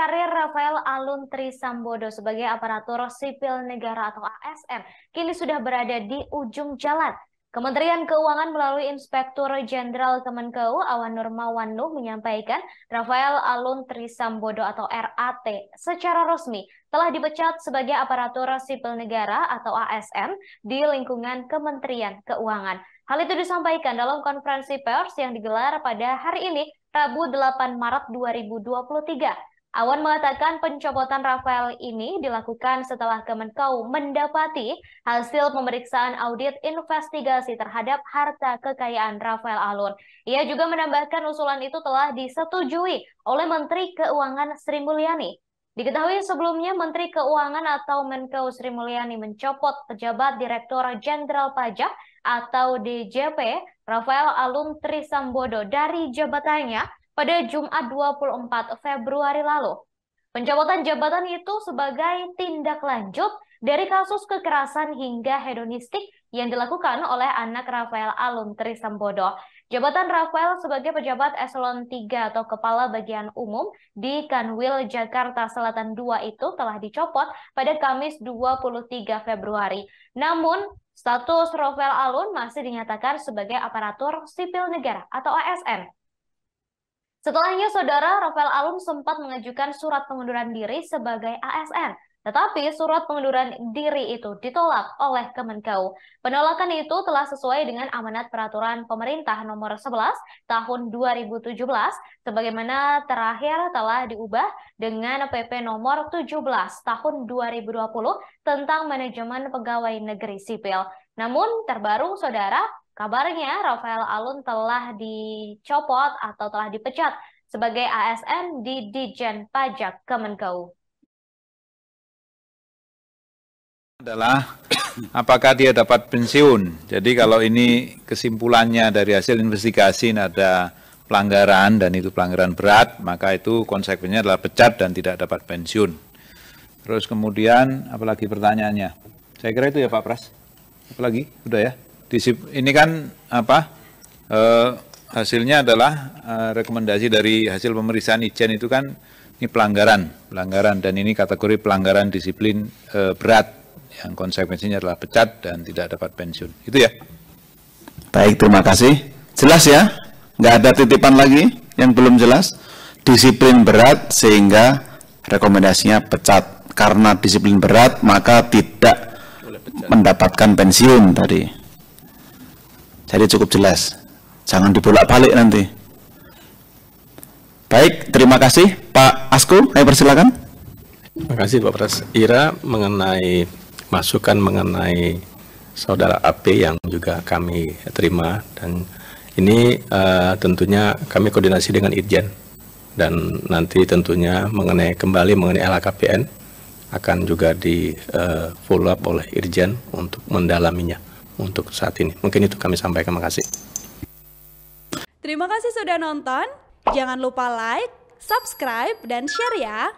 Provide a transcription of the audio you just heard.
karir Rafael Alun Trisambodo sebagai aparatur sipil negara atau ASN kini sudah berada di ujung jalan. Kementerian Keuangan melalui Inspektur Jenderal Kemenkeu Awan Nuh menyampaikan Rafael Alun Trisambodo atau RAT secara resmi telah dipecat sebagai aparatur sipil negara atau ASN di lingkungan Kementerian Keuangan. Hal itu disampaikan dalam konferensi pers yang digelar pada hari ini, Rabu 8 Maret 2023 Awan mengatakan pencopotan Rafael ini dilakukan setelah Kemenkau mendapati hasil pemeriksaan audit investigasi terhadap harta kekayaan Rafael Alun. Ia juga menambahkan usulan itu telah disetujui oleh Menteri Keuangan Sri Mulyani. Diketahui sebelumnya Menteri Keuangan atau Menkeu Sri Mulyani mencopot pejabat Direktur Jenderal Pajak atau DJP Rafael Alun Trisambodo dari jabatannya pada Jumat 24 Februari lalu. Pencabutan jabatan itu sebagai tindak lanjut dari kasus kekerasan hingga hedonistik yang dilakukan oleh anak Rafael Alun Trisambodo. Jabatan Rafael sebagai pejabat eselon 3 atau kepala bagian umum di Kanwil Jakarta Selatan 2 itu telah dicopot pada Kamis 23 Februari. Namun, status Rafael Alun masih dinyatakan sebagai aparatur sipil negara atau ASN. Setelahnya, Saudara Rafael Alun sempat mengajukan surat pengunduran diri sebagai ASN. Tetapi surat pengunduran diri itu ditolak oleh Kemenkeu. Penolakan itu telah sesuai dengan amanat peraturan pemerintah nomor 11 tahun 2017 sebagaimana terakhir telah diubah dengan PP nomor 17 tahun 2020 tentang manajemen pegawai negeri sipil. Namun terbaru saudara Kabarnya, Rafael Alun telah dicopot atau telah dipecat sebagai ASN di Dijen Pajak Kemenkau. adalah apakah dia dapat pensiun. Jadi kalau ini kesimpulannya dari hasil investigasi ada pelanggaran dan itu pelanggaran berat, maka itu konsekuensinya adalah pecat dan tidak dapat pensiun. Terus kemudian apalagi pertanyaannya? Saya kira itu ya Pak Pras. Apalagi? Sudah ya? ini kan apa e, hasilnya adalah e, rekomendasi dari hasil pemeriksaan Ijen itu kan ini pelanggaran, pelanggaran dan ini kategori pelanggaran disiplin e, berat yang konsekuensinya adalah pecat dan tidak dapat pensiun. Itu ya. Baik, terima kasih. Jelas ya? Nggak ada titipan lagi yang belum jelas? Disiplin berat sehingga rekomendasinya pecat. Karena disiplin berat maka tidak mendapatkan pensiun tadi. Jadi cukup jelas. Jangan dibolak-balik nanti. Baik, terima kasih Pak Asko. Saya persilakan. Terima kasih Pak Pres. Ira mengenai masukan mengenai saudara AP yang juga kami terima dan ini uh, tentunya kami koordinasi dengan Irjen dan nanti tentunya mengenai kembali mengenai LHKPN akan juga di uh, follow up oleh Irjen untuk mendalaminya untuk saat ini. Mungkin itu kami sampaikan. terima kasih. Terima kasih sudah nonton. Jangan lupa like, subscribe, dan share ya.